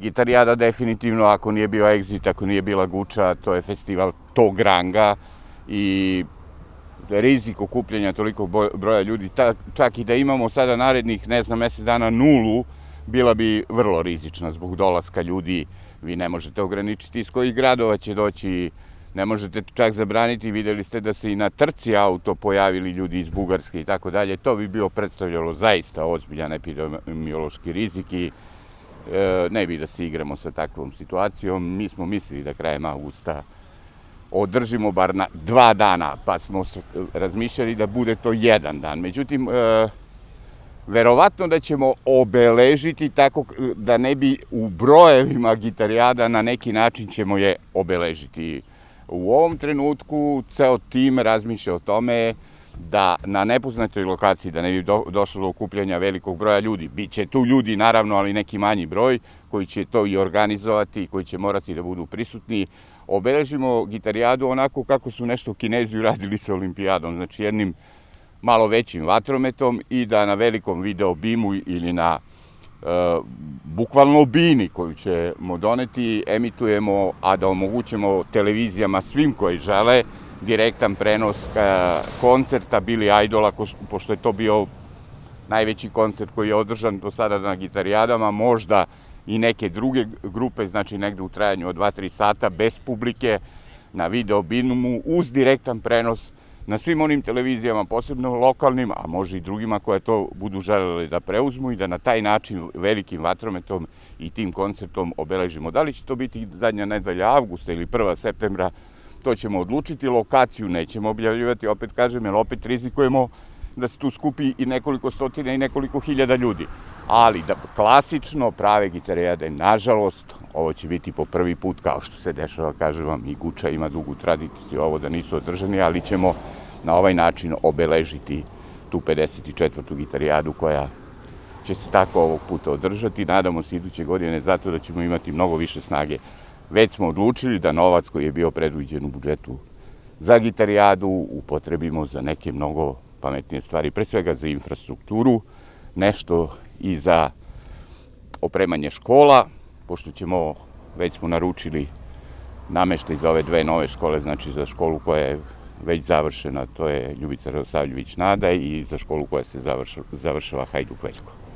Gitarijada definitivno, ako nije bio Exit, ako nije bila Guča, to je festival tog ranga i rizik okupljanja toliko broja ljudi, ta, čak i da imamo sada narednih, ne znam, mesec dana nulu, bila bi vrlo rizična zbog dolaska ljudi. Vi ne možete ograničiti iz kojih gradova će doći, ne možete čak zabraniti, videli ste da se i na trci auto pojavili ljudi iz Bugarske i tako dalje. To bi bio predstavljalo zaista ozbiljan epidemiološki rizik i E, ne bi da se igramo sa takvom situacijom. Mi smo mislili da krajem augusta održimo bar na dva dana, pa smo razmišljali da bude to jedan dan. Međutim, e, verovatno da ćemo obeležiti tako da ne bi u brojevima gitarijada na neki način ćemo je obeležiti. U ovom trenutku ceo tim razmišlja o tome da na nepoznatoj lokaciji, da ne bi došlo do okupljanja velikog broja ljudi, bit će tu ljudi naravno, ali neki manji broj, koji će to i organizovati, koji će morati da budu prisutni, obeležimo gitarijadu onako kako su nešto kinezi uradili sa olimpijadom, znači jednim malo većim vatrometom i da na velikom video bimu ili na e, bukvalno bini koju ćemo doneti, emitujemo, a da omogućemo televizijama svim koji žele, direktan prenos e, koncerta Billy Idola, pošto je to bio najveći koncert koji je održan do sada na gitarijadama, možda i neke druge grupe, znači negde u trajanju od 2-3 sata, bez publike, na video binumu, uz direktan prenos na svim onim televizijama, posebno lokalnim, a može i drugima koje to budu želeli da preuzmu i da na taj način velikim vatrometom i tim koncertom obeležimo. Da li će to biti zadnja nedelja avgusta ili 1. septembra, to ćemo odlučiti, lokaciju nećemo objavljivati, opet kažem, jer opet rizikujemo da se tu skupi i nekoliko stotina i nekoliko hiljada ljudi. Ali da klasično prave gitarijade, nažalost, ovo će biti po prvi put, kao što se dešava, kažem vam, i Guča ima dugu tradiciju, ovo da nisu održani, ali ćemo na ovaj način obeležiti tu 54. gitarijadu koja će se tako ovog puta održati. Nadamo se iduće godine zato da ćemo imati mnogo više snage već smo odlučili da novac koji je bio predviđen u budžetu za gitarijadu upotrebimo za neke mnogo pametnije stvari, pre svega za infrastrukturu, nešto i za opremanje škola, pošto ćemo, već smo naručili nameštaj za ove dve nove škole, znači za školu koja je već završena, to je Ljubica Radosavljević Nada i za školu koja se završava Hajduk Veljko.